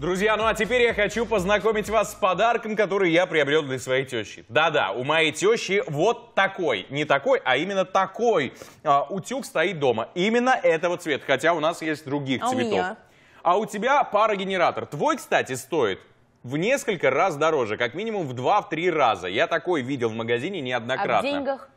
Друзья, ну а теперь я хочу познакомить вас с подарком, который я приобрел для своей тещи. Да-да, у моей тещи вот такой, не такой, а именно такой а, утюг стоит дома. Именно этого цвета, хотя у нас есть других а цветов. У А у тебя парогенератор. Твой, кстати, стоит в несколько раз дороже, как минимум в 2-3 раза. Я такой видел в магазине неоднократно. А в деньгах?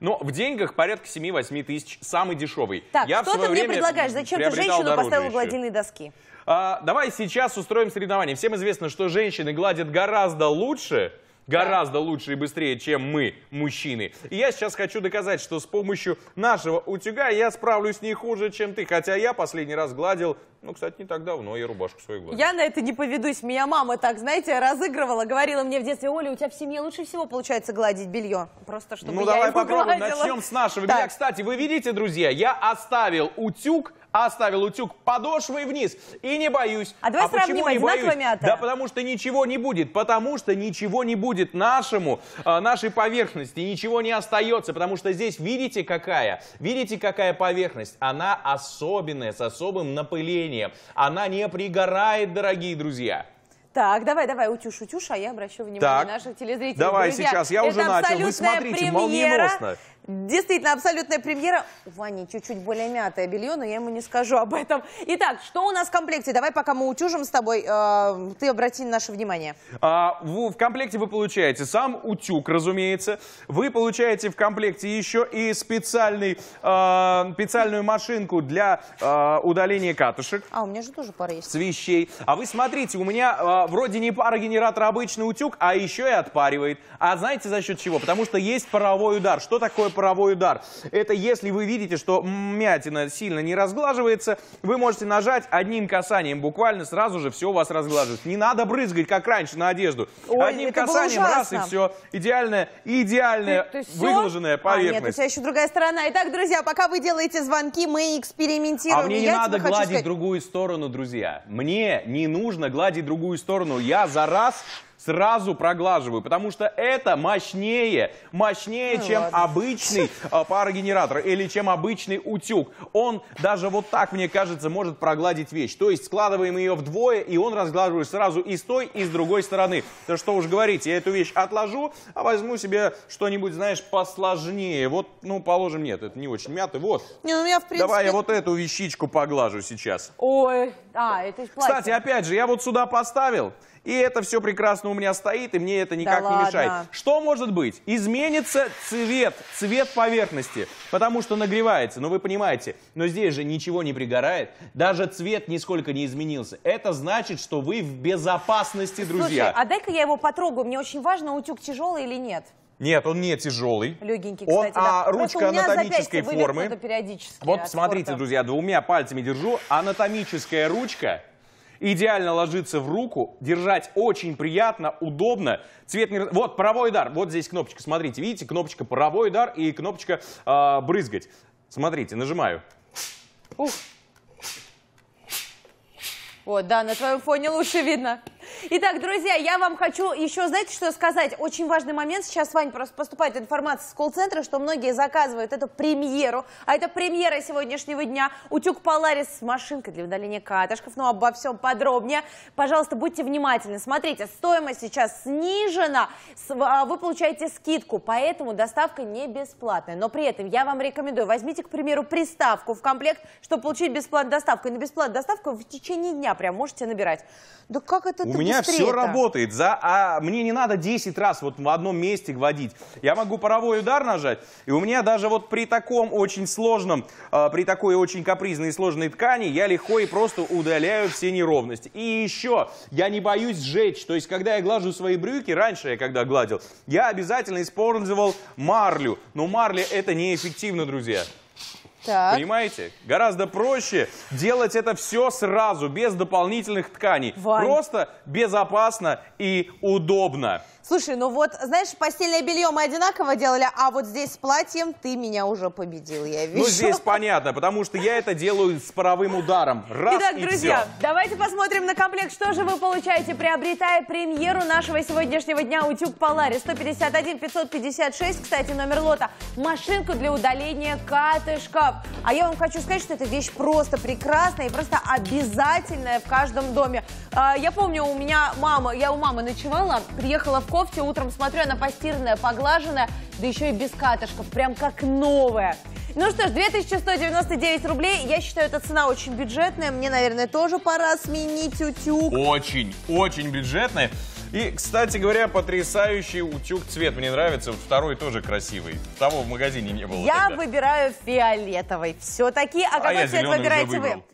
но в деньгах порядка 7-8 тысяч, самый дешевый. Так, Я что ты мне предлагаешь? Зачем ты женщину поставил у гладиной доски? А, давай сейчас устроим соревнование. Всем известно, что женщины гладят гораздо лучше, гораздо лучше и быстрее, чем мы, мужчины. И я сейчас хочу доказать, что с помощью нашего утюга я справлюсь не хуже, чем ты. Хотя я последний раз гладил ну, кстати, не так давно я рубашку свою гладил. Я на это не поведусь. Меня мама так, знаете, разыгрывала. Говорила мне в детстве, Оля, у тебя в семье лучше всего получается гладить белье. Просто чтобы Ну, давай попробуем. Гладила. Начнем с нашего так. белья. Кстати, вы видите, друзья, я оставил утюг оставил утюг подошвой вниз и не боюсь. А давай а сравним одинаково а мята. Да потому что ничего не будет, потому что ничего не будет нашему, а, нашей поверхности, ничего не остается, потому что здесь видите какая, видите какая поверхность, она особенная, с особым напылением огорчение. Она не пригорает, дорогие друзья. Так, давай, давай, утюж, утюж, а я обращу внимание так. наших телезрителей. Давай, Друзья, сейчас я уже начал, вы смотрите, премьера. молниеносно. Действительно, абсолютная премьера. У Вани чуть-чуть более мятое белье, но я ему не скажу об этом. Итак, что у нас в комплекте? Давай, пока мы утюжим с тобой, э, ты обрати наше внимание. А, в, в комплекте вы получаете сам утюг, разумеется. Вы получаете в комплекте еще и специальный, э, специальную машинку для э, удаления катушек. А, у меня же тоже пара есть. С вещей. А вы смотрите, у меня э, вроде не парогенератор, а обычный утюг, а еще и отпаривает. А знаете за счет чего? Потому что есть паровой удар. Что такое паровой удар. Это если вы видите, что мятина сильно не разглаживается, вы можете нажать одним касанием, буквально сразу же все у вас разглаживается. Не надо брызгать, как раньше, на одежду. Ой, ну одним касанием раз и все. Идеальная, идеальная ты, ты все? выглаженная поверхность. А, нет, у тебя еще другая сторона. Итак, друзья, пока вы делаете звонки, мы экспериментируем. А мне не я надо гладить сказать... другую сторону, друзья. Мне не нужно гладить другую сторону. Я за раз сразу проглаживаю, потому что это мощнее, мощнее, ну, чем ладно. обычный э, а, парогенератор или чем обычный утюг. Он даже вот так, мне кажется, может прогладить вещь. То есть складываем ее вдвое, и он разглаживает сразу и с той, и с другой стороны. Да что уж говорить, я эту вещь отложу, а возьму себе что-нибудь, знаешь, посложнее. Вот, ну, положим, нет, это не очень мятый. Вот. Не, ну, я, в принципе... Давай я вот эту вещичку поглажу сейчас. Ой, а, это Кстати, опять же, я вот сюда поставил, и это все прекрасно у меня стоит, и мне это никак да не ладно. мешает. Что может быть? Изменится цвет, цвет поверхности, потому что нагревается, ну вы понимаете. Но здесь же ничего не пригорает, даже цвет нисколько не изменился. Это значит, что вы в безопасности, друзья. Слушай, а дай-ка я его потрогаю, мне очень важно, утюг тяжелый или нет. Нет, он не тяжелый. Легенький, он, а, да. а, ручка анатомической формы. Вот, смотрите, спорта. друзья, двумя пальцами держу. Анатомическая ручка идеально ложится в руку, держать очень приятно, удобно. Цвет не... Вот паровой удар, вот здесь кнопочка, смотрите, видите, кнопочка паровой удар и кнопочка э, брызгать. Смотрите, нажимаю. Ух. Вот, да, на твоем фоне лучше видно. Итак, друзья, я вам хочу еще, знаете, что сказать? Очень важный момент. Сейчас, Вань, просто поступает информация с колл-центра, что многие заказывают эту премьеру. А это премьера сегодняшнего дня. Утюг Поларис машинка для удаления катышков. Но ну, обо всем подробнее. Пожалуйста, будьте внимательны. Смотрите, стоимость сейчас снижена. А, вы получаете скидку, поэтому доставка не бесплатная. Но при этом я вам рекомендую, возьмите, к примеру, приставку в комплект, чтобы получить бесплатную доставку. И на бесплатную доставку в течение дня прям можете набирать. Да как это У меня меня все это. работает. За, а мне не надо 10 раз вот в одном месте вводить. Я могу паровой удар нажать, и у меня даже вот при таком очень сложном, э, при такой очень капризной и сложной ткани, я легко и просто удаляю все неровности. И еще, я не боюсь сжечь. То есть, когда я глажу свои брюки, раньше я когда гладил, я обязательно использовал марлю. Но марля это неэффективно, друзья. Так. Понимаете? Гораздо проще делать это все сразу, без дополнительных тканей. Вань. Просто безопасно и удобно. Слушай, ну вот, знаешь, постельное белье мы одинаково делали, а вот здесь с платьем ты меня уже победил, я ну, вижу. Ну, здесь понятно, потому что я это делаю с паровым ударом. Раз Итак, и друзья, все. давайте посмотрим на комплект, что же вы получаете, приобретая премьеру нашего сегодняшнего дня утюг Полари 151 556, кстати, номер лота. Машинку для удаления катышков. А я вам хочу сказать, что эта вещь просто прекрасная и просто обязательная в каждом доме. А, я помню, у меня мама, я у мамы ночевала, приехала в кофте. Утром смотрю, она постиранная, поглаженная, да еще и без катышков, прям как новая. Ну что ж, 2199 рублей. Я считаю, эта цена очень бюджетная. Мне, наверное, тоже пора сменить утюг. Очень, очень бюджетная. И, кстати говоря, потрясающий утюг цвет. Мне нравится. Вот второй тоже красивый. Того в магазине не было. Я тогда. выбираю фиолетовый. Все-таки. А, а какой цвет выбираете вы?